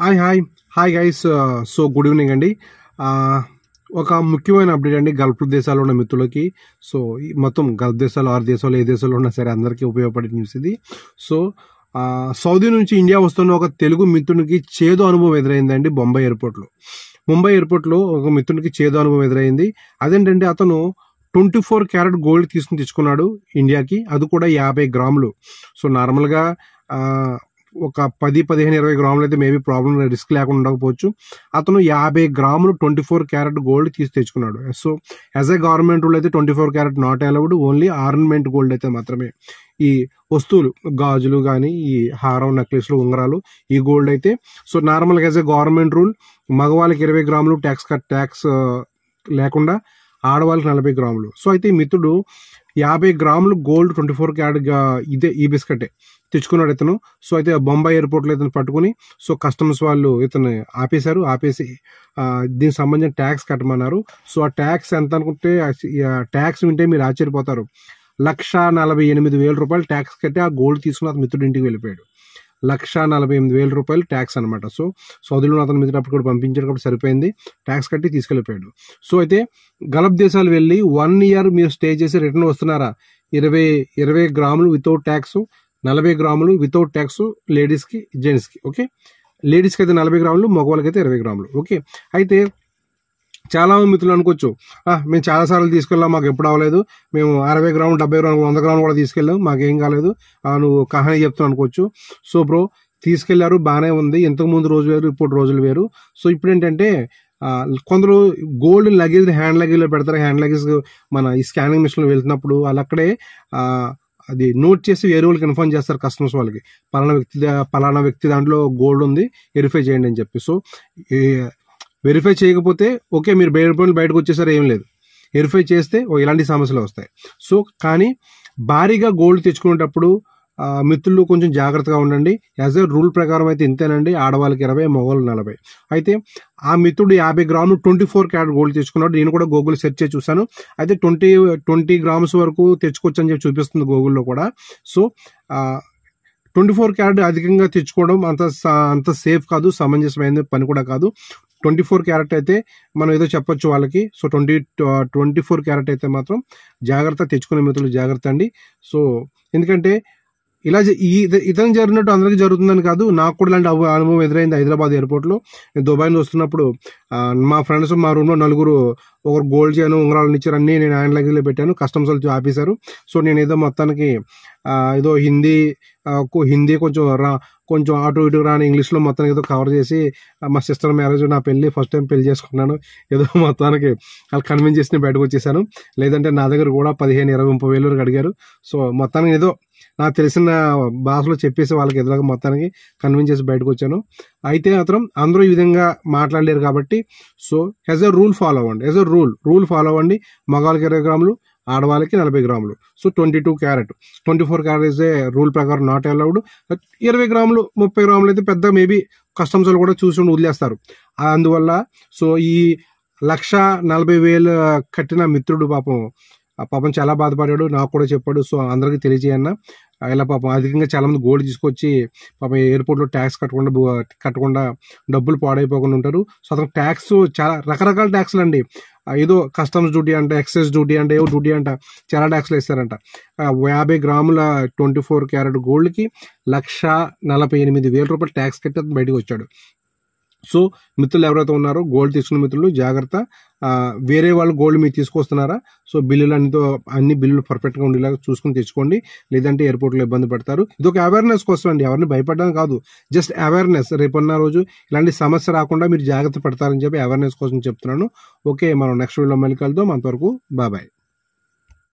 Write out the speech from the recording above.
hi hi hi guys so good evening అండి ఒక ముఖ్యమైన అప్డేట్ అండి గల్ఫ్ దేశాల్లో ఉన్న మిత్రులకి సో మొత్తం గల్ఫ్ దేశాలు ఆరు దేశాలు ఏ దేశాల్లో ఉన్నా సరే అందరికీ ఉపయోగపడే న్యూస్ ఇది సో సౌదీ నుంచి ఇండియా వస్తున్న ఒక తెలుగు మిత్రునికి చేదు అనుభవం ఎదురైందండి బొంబాయి ఎయిర్పోర్ట్లో ముంబై ఎయిర్పోర్ట్లో ఒక మిత్రునికి చేదు అనుభవం ఎదురైంది అదేంటంటే అతను ట్వంటీ ఫోర్ క్యారెట్ గోల్డ్ తీసుకుని తెచ్చుకున్నాడు ఇండియాకి అది కూడా యాభై గ్రాములు సో నార్మల్గా ఒక పది పదిహేను ఇరవై గ్రాములు అయితే మేబీ ప్రాబ్లం రిస్క్ లేకుండా ఉండకపోవచ్చు అతను యాభై గ్రాములు ట్వంటీ ఫోర్ క్యారెట్ గోల్డ్ తీసి తెచ్చుకున్నాడు so as a government rule అయితే twenty four carat not allowed only ornament gold అయితే మాత్రమే ఈ వస్తువులు గాజులు కానీ ఈ హారం నెక్లెస్లు ఉంగరాలు ఈ గోల్డ్ అయితే సో నార్మల్గా యాజ్ ఎ గవర్నమెంట్ రూల్ మగవాళ్ళకి ఇరవై గ్రాములు ట్యాక్స్ ట్యాక్స్ uh, లేకుండా ఆడవాళ్ళకి నలభై గ్రాములు సో అయితే మిత్రుడు యాభై గ్రాములు గోల్డ్ ట్వంటీ ఫోర్ క్యారెట్గా ఇదే ఈ బిస్కెట్ తెచ్చుకున్నాడు ఇతను సో అయితే బొంబాయి ఎయిర్పోర్ట్లో ఇతను పట్టుకుని సో కస్టమ్స్ వాళ్ళు ఇతను ఆపేశారు ఆపేసి దీనికి సంబంధించిన ట్యాక్స్ కట్టమన్నారు సో ఆ ట్యాక్స్ ఎంత అనుకుంటే ట్యాక్స్ వింటే మీరు ఆశ్చర్యపోతారు లక్ష నలభై ఎనిమిది వేల రూపాయలు ట్యాక్స్ కట్టి ఆ గోల్డ్ తీసుకుని అతను మిత్రుడి ఇంటికి వెళ్ళిపోయాడు లక్ష నలభై ఎనిమిది వేల రూపాయలు ట్యాక్స్ అనమాట సో సౌదీలో అతని మీద అప్పుడు కూడా పంపించాడు కాబట్టి సరిపోయింది ట్యాక్స్ కట్టి తీసుకెళ్ళిపోయాడు సో అయితే గలప్ దేశాలు వెళ్ళి వన్ ఇయర్ మీరు స్టే చేసి రిటర్న్ వస్తున్నారా ఇరవై ఇరవై గ్రాములు వితౌట్ ట్యాక్స్ నలభై గ్రాములు వితౌట్ ట్యాక్స్ లేడీస్కి జెంట్స్కి ఓకే లేడీస్కి అయితే నలభై గ్రాములు మగవాళ్ళకి అయితే ఇరవై గ్రాములు ఓకే అయితే చాలా మిత్రులు అనుకోవచ్చు మేము చాలా సార్లు తీసుకెళ్ళాం మాకు ఎప్పుడు అవ్వలేదు మేము అరవై గ్రాములు డెబ్బై గ్రాములు వంద గ్రాములు కూడా తీసుకెళ్ళాం మాకేం కాలేదు నువ్వు కహాని చెప్తాను అనుకోవచ్చు సో బ్రో తీసుకెళ్లారు బాగానే ఉంది ఇంతకుముందు రోజు వేరు ఇప్పుడు రోజులు వేరు సో ఇప్పుడు ఏంటంటే కొందరు గోల్డ్ లగేజ్ హ్యాండ్ లగేజ్లో పెడతారు హ్యాండ్ లగేజ్ మన ఈ స్కానింగ్ లో వెళ్తున్నప్పుడు వాళ్ళు అక్కడే అది నోట్ చేసి వేరే వాళ్ళకి ఇన్ఫార్మ్ చేస్తారు కస్టమర్స్ వాళ్ళకి పలానా వ్యక్తి పలానా వ్యక్తి దాంట్లో గోల్డ్ ఉంది వెరిఫై చేయండి అని చెప్పి సో వెరిఫై చేయకపోతే ఓకే మీరు బయట బయటకు వచ్చేసారు ఏం లేదు వెరిఫై చేస్తే ఓ ఇలాంటి సమస్యలు వస్తాయి సో కానీ భారీగా గోల్డ్ తెచ్చుకునేటప్పుడు మిత్రులు కొంచెం జాగ్రత్తగా ఉండండి యాజ్ ఎ రూల్ ప్రకారం అయితే ఇంతేనండి ఆడవాళ్ళకి ఇరవై మగవాళ్ళు నలభై అయితే ఆ మిత్రుడు యాభై గ్రాములు ట్వంటీ ఫోర్ క్యారెట్ గోల్డ్ తెచ్చుకున్నాడు నేను కూడా గూగుల్ సెర్చ్ చేసి చూశాను అయితే ట్వంటీ ట్వంటీ గ్రామ్స్ వరకు తెచ్చుకోవచ్చు అని చెప్పి చూపిస్తుంది గూగుల్లో కూడా సో ట్వంటీ ఫోర్ క్యారెట్ అధికంగా తెచ్చుకోవడం అంత అంత సేఫ్ కాదు సమంజసమైన పని కూడా కాదు ట్వంటీ ఫోర్ క్యారెట్ అయితే మనం ఏదో చెప్పొచ్చు వాళ్ళకి so twenty twenty four carat అయితే మాత్రం జాగ్రత్త తెచ్చుకునే మిత్రులు జాగ్రత్త అండి సో ఎందుకంటే ఇలా ఇతను జరిగినట్టు అందరికీ జరుగుతుందని కాదు నాకు కూడా ఇలాంటి అనుభవం ఎదురైంది హైదరాబాద్ ఎయిర్పోర్ట్లో నేను దుబాయ్ నుంచి వస్తున్నప్పుడు మా ఫ్రెండ్స్ మా రూమ్లో నలుగురు ఒకరు గోల్డ్ చేయను ఉంగరాలు ఇచ్చారు అన్నీ నేను ఆయన లగేజ్లో పెట్టాను కస్టమ్స్ వాళ్ళు ఆపేశారు సో నేను ఏదో మొత్తానికి ఏదో హిందీ హిందీ కొంచెం రా కొంచెం అటు ఇటు రాని ఇంగ్లీష్లో మొత్తానికి ఏదో కవర్ చేసి మా సిస్టర్ మ్యారేజ్ నా పెళ్ళి ఫస్ట్ టైం పెళ్లి చేసుకున్నాను ఏదో మొత్తానికి వాళ్ళు కన్విన్స్ చేసి బయటకు వచ్చేసాను లేదంటే నా దగ్గర కూడా పదిహేను ఇరవై ముప్పై వేలు అడిగారు సో మొత్తానికి ఏదో నాకు తెలిసిన భాషలో చెప్పేసి వాళ్ళకి ఎదురు మొత్తానికి కన్విన్స్ చేసి బయటకు వచ్చాను అయితే మాత్రం అందరూ ఈ విధంగా మాట్లాడలేరు కాబట్టి so as a rule follow అవ్వండి as a rule rule follow అవ్వండి మగవాళ్ళకి ఇరవై గ్రాములు ఆడవాళ్ళకి నలభై గ్రాములు so twenty two carat twenty four carat is a rule ప్రకారం నాట్ అలౌడ్ ఇరవై గ్రాములు ముప్పై గ్రాములు అయితే పెద్ద మేబీ కస్టమ్స్ కూడా చూసి వదిలేస్తారు అందువల్ల సో ఈ లక్ష నలభై వేలు కట్టిన మిత్రుడు పాపం పాపం చాలా బాధపడ్డాడు నాకు కూడా చెప్పాడు సో అందరికీ తెలియజేయన్న ఇలా పాపం అధికంగా చాలామంది గోల్డ్ తీసుకొచ్చి పాపం ఎయిర్పోర్ట్లో ట్యాక్స్ కట్టకుండా కట్టకుండా డబ్బులు పాడైపోకుండా ఉంటారు సో అతను ట్యాక్స్ చాలా రకరకాల ట్యాక్స్లు అండి ఏదో కస్టమ్స్ డ్యూటీ అంట ఎక్సైజ్ డ్యూటీ అంట ఏదో డ్యూటీ అంట చాలా ట్యాక్స్లు వేస్తారంట యాభై గ్రాముల ట్వంటీ ఫోర్ క్యారెట్ గోల్డ్కి లక్ష నలభై ఎనిమిది వేల రూపాయలు ట్యాక్స్ కట్టి బయటకు వచ్చాడు సో మిత్రులు ఎవరైతే ఉన్నారో గోల్డ్ తీసుకున్న మిత్రులు జాగ్రత్త వేరే వాళ్ళు గోల్డ్ మీరు తీసుకొస్తున్నారా సో బిల్లులు అన్నితో అన్ని బిల్లులు పర్ఫెక్ట్గా ఉండేలాగా చూసుకుని తెచ్చుకోండి లేదంటే ఎయిర్పోర్ట్లో ఇబ్బంది పడతారు ఇది ఒక అవేర్నెస్ కోసం అండి ఎవరిని భయపడడం కాదు జస్ట్ అవేర్నెస్ రేపన్న రోజు ఇలాంటి సమస్య రాకుండా మీరు జాగ్రత్త పడతారని చెప్పి అవేర్నెస్ కోసం చెప్తున్నాను ఓకే మనం నెక్స్ట్ వీడియోలో మళ్ళీ కలుద్దాం అంతవరకు బాబాయ్